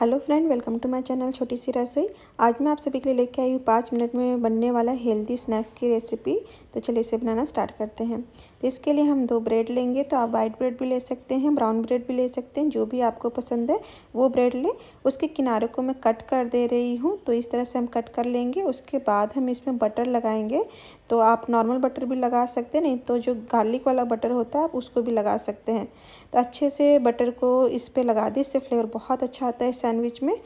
hello friend welcome to my channel छोटी सी रसोई आज मैं आप सभी के लिए लेके आई हूँ पाँच मिनट में बनने वाला हेल्दी स्नैक्स की रेसिपी तो चलिए इसे बनाना स्टार्ट करते हैं तो इसके लिए हम दो ब्रेड लेंगे तो आप वाइट ब्रेड भी ले सकते हैं ब्राउन ब्रेड भी ले सकते हैं जो भी आपको पसंद है वो ब्रेड लें उसके किनारों को मैं कट कर दे रही हूँ तो इस तरह से हम कट कर लेंगे उसके बाद हम इसमें बटर लगाएँगे तो आप नॉर्मल बटर भी लगा सकते हैं नहीं तो जो गार्लिक वाला बटर होता है आप उसको भी लगा सकते हैं तो अच्छे से बटर को इस पर लगा दें इससे फ्लेवर बहुत अच्छा आता है सैंडविच में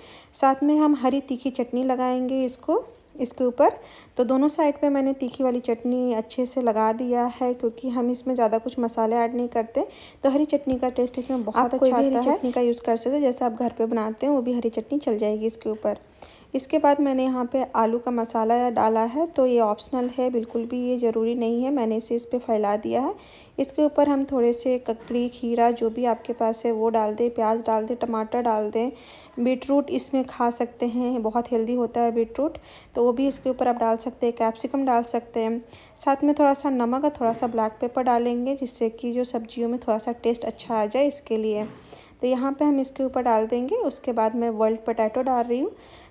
साथ में हम हरी तीखी चटनी लगाएंगे इसको इसके ऊपर तो दोनों साइड पे मैंने तीखी वाली चटनी अच्छे से लगा दिया है क्योंकि हम इसमें ज़्यादा कुछ मसाले ऐड नहीं करते तो हरी चटनी का टेस्ट इसमें बहुत अच्छा आता है चटनी का यूज़ कर सकते जैसे आप घर पे बनाते हैं वो भी हरी चटनी चल जाएगी इसके ऊपर इसके बाद मैंने यहाँ पे आलू का मसाला डाला है तो ये ऑप्शनल है बिल्कुल भी ये ज़रूरी नहीं है मैंने इसे इस पर फैला दिया है इसके ऊपर हम थोड़े से ककड़ी खीरा जो भी आपके पास है वो डाल दें प्याज डाल दें टमाटर डाल दें बीटरूट इसमें खा सकते हैं बहुत हेल्दी होता है बीटरूट तो वो भी इसके ऊपर आप डाल सकते हैं कैप्सिकम डाल सकते हैं साथ में थोड़ा सा नमक और थोड़ा सा ब्लैक पेपर डालेंगे जिससे कि जो सब्जियों में थोड़ा सा टेस्ट अच्छा आ जाए इसके लिए तो यहाँ पे हम इसके ऊपर डाल देंगे उसके बाद मैं वर्ल्ड पटैटो डाल रही हूँ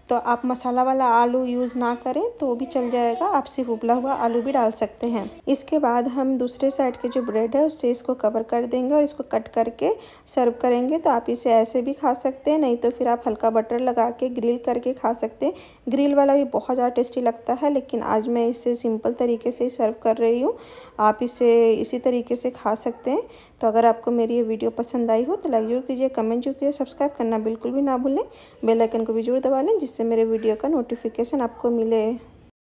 तो आप मसाला वाला आलू यूज़ ना करें तो भी चल जाएगा आप सिर्फ उबला हुआ आलू भी डाल सकते हैं इसके बाद हम दूसरे साइड के जो ब्रेड है उससे इसको कवर कर देंगे और इसको कट करके सर्व करेंगे तो आप इसे ऐसे भी खा सकते हैं नहीं तो फिर आप हल्का बटर लगा के ग्रिल करके खा सकते हैं ग्रिल वाला भी बहुत ज़्यादा टेस्टी लगता है लेकिन आज मैं इसे सिंपल तरीके से ही सर्व कर रही हूँ आप इसे इसी तरीके से खा सकते हैं तो अगर आपको मेरी ये वीडियो पसंद आई हो तो लाइक जरूर कीजिए कमेंट जरूर कीजिए सब्सक्राइब करना बिल्कुल भी ना भूलें बेलाइकन को भी जरूर दबा लें जिस जिससे मेरे वीडियो का नोटिफिकेशन आपको मिले